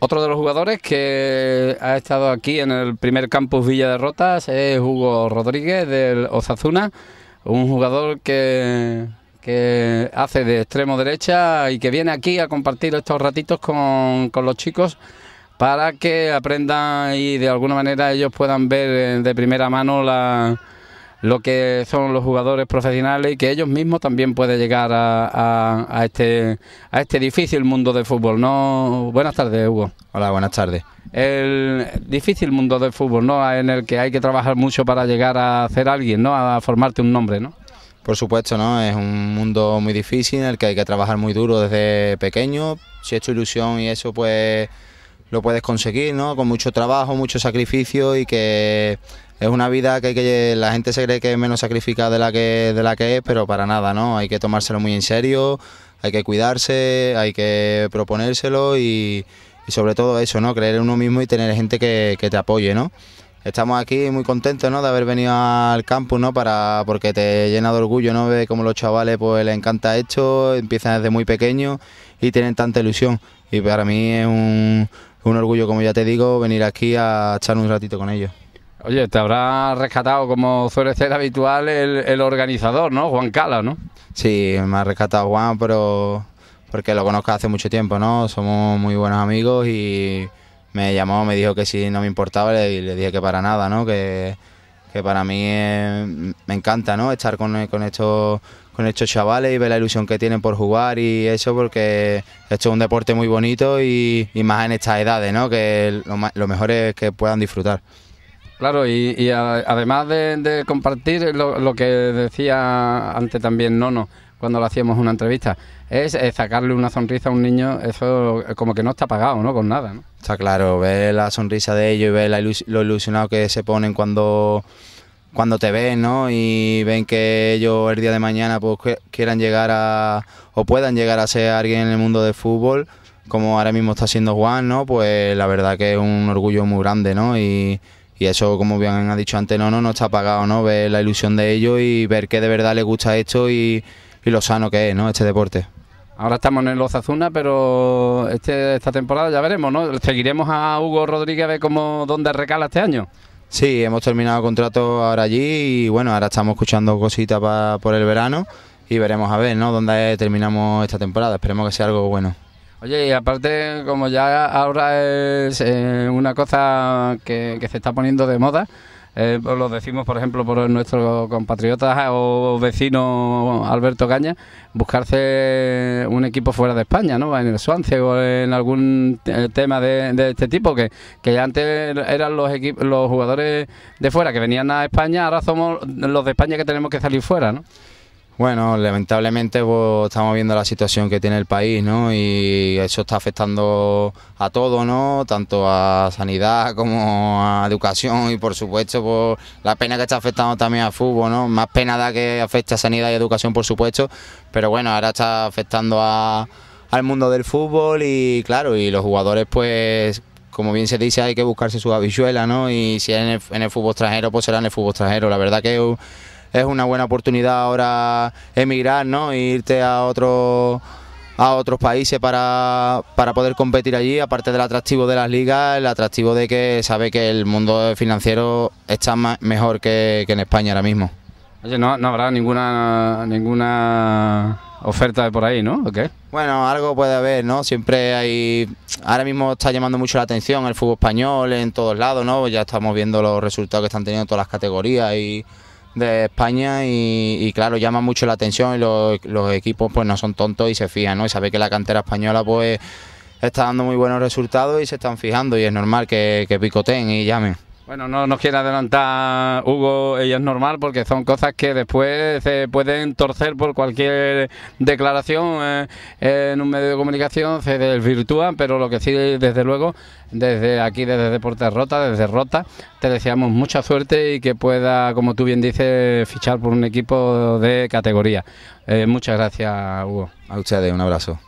Otro de los jugadores que ha estado aquí en el primer campus Villa de Rotas es Hugo Rodríguez del Osazuna, un jugador que, hace de extremo derecha y que viene aquí a compartir estos ratitos con los chicos para que aprendan y de alguna manera ellos puedan ver de primera mano la lo que son los jugadores profesionales y que ellos mismos también pueden llegar a, a, este, a este difícil mundo de fútbol. No, buenas tardes, Hugo. Hola, buenas tardes. El difícil mundo del fútbol, ¿no? En el que hay que trabajar mucho para llegar a ser alguien, ¿no? A formarte un nombre, ¿no? Por supuesto, ¿no? Es un mundo muy difícil en el que hay que trabajar muy duro desde pequeño. Si es tu ilusión y eso, pues lo puedes conseguir, ¿no? Con mucho trabajo, mucho sacrificio y que es una vida que, la gente se cree que es menos sacrificada de la que de la que es, pero para nada, ¿no? Hay que tomárselo muy en serio, hay que cuidarse, hay que proponérselo y, sobre todo eso, ¿no? Creer en uno mismo y tener gente que, te apoye, ¿no? Estamos aquí muy contentos, ¿no? De haber venido al campus, ¿no? Para porque te llena de orgullo, ¿no? Ver cómo los chavales pues les encanta esto, empiezan desde muy pequeños y tienen tanta ilusión y para mí es un, un orgullo, como ya te digo, venir aquí a echar un ratito con ellos. Oye, te habrá rescatado, como suele ser habitual, el, organizador, ¿no? Juan Cala, ¿no? Sí, me ha rescatado Juan, pero porque lo conozco hace mucho tiempo, ¿no? Somos muy buenos amigos y me llamó, me dijo que si no me importaba y le dije que para nada, ¿no? Que, para mí me encanta, ¿no? Estar con, con, estos, con estos chavales y ver la ilusión que tienen por jugar y eso porque esto es un deporte muy bonito y, más en estas edades, ¿no? Que lo, lo mejor es que puedan disfrutar. Claro, y, además de, compartir lo, que decía antes también Nono cuando lo hacíamos una entrevista, es, sacarle una sonrisa a un niño, eso como que no está pagado, ¿no? Con nada, ¿no? Está claro, ver la sonrisa de ellos y ver lo ilusionado que se ponen cuando, cuando te ven, ¿no? Y ven que ellos el día de mañana pues quieran llegar a, o puedan llegar a ser alguien en el mundo del fútbol, como ahora mismo está siendo Juan, ¿no? Pues la verdad que es un orgullo muy grande, ¿no? Y y eso, como bien ha dicho antes, no, no, está apagado, ¿no? Ver la ilusión de ellos y ver que de verdad les gusta esto y, lo sano que es, ¿no? Este deporte. Ahora estamos en el Ozazuna, pero este, esta temporada ya veremos, ¿no? Seguiremos a Hugo Rodríguez a ver cómo, dónde recala este año. Sí, hemos terminado contrato ahora allí y bueno, ahora estamos escuchando cositas por el verano y veremos a ver, ¿no? Dónde terminamos esta temporada. Esperemos que sea algo bueno. Oye, y aparte, como ya ahora es eh, una cosa que, se está poniendo de moda, eh, pues lo decimos, por ejemplo, por nuestro compatriota o vecino Alberto Caña, buscarse un equipo fuera de España, ¿no? En el Swansea o en algún eh, tema de, este tipo, que, que antes eran los, los jugadores de fuera que venían a España, ahora somos los de España que tenemos que salir fuera, ¿no? Bueno, lamentablemente pues, estamos viendo la situación que tiene el país, ¿no? Y eso está afectando a todo, ¿no? Tanto a sanidad como a educación y por supuesto pues, la pena que está afectando también al fútbol, ¿no? Más pena da que afecta a sanidad y educación, por supuesto, pero bueno, ahora está afectando al mundo del fútbol y claro, y los jugadores pues como bien se dice, hay que buscarse su habichuela, ¿no? Y si es en el, en el fútbol extranjero, pues será en el fútbol extranjero. La verdad que es una buena oportunidad ahora emigrar, ¿no? E irte a otro a otros países para, poder competir allí, aparte del atractivo de las ligas, el atractivo de que sabe que el mundo financiero está mejor que, en España ahora mismo. Oye, no, no habrá ninguna ninguna oferta de por ahí, ¿no? ¿O qué? Bueno, algo puede haber, ¿no? Siempre hay... Ahora mismo está llamando mucho la atención el fútbol español en todos lados, ¿no? Ya estamos viendo los resultados que están teniendo todas las categorías y de España y, claro, llama mucho la atención y los, equipos pues no son tontos y se fijan, ¿no? Y sabe que la cantera española pues está dando muy buenos resultados y se están fijando y es normal que, que picoteen y llamen. Bueno, no nos quiere adelantar Hugo, ella es normal porque son cosas que después se pueden torcer por cualquier declaración eh, en un medio de comunicación, se desvirtúan, pero lo que sí, desde luego, desde aquí, desde Deportes Rota, desde Rota, te deseamos mucha suerte y que pueda, como tú bien dices, fichar por un equipo de categoría. Eh, muchas gracias, Hugo. A ustedes, un abrazo.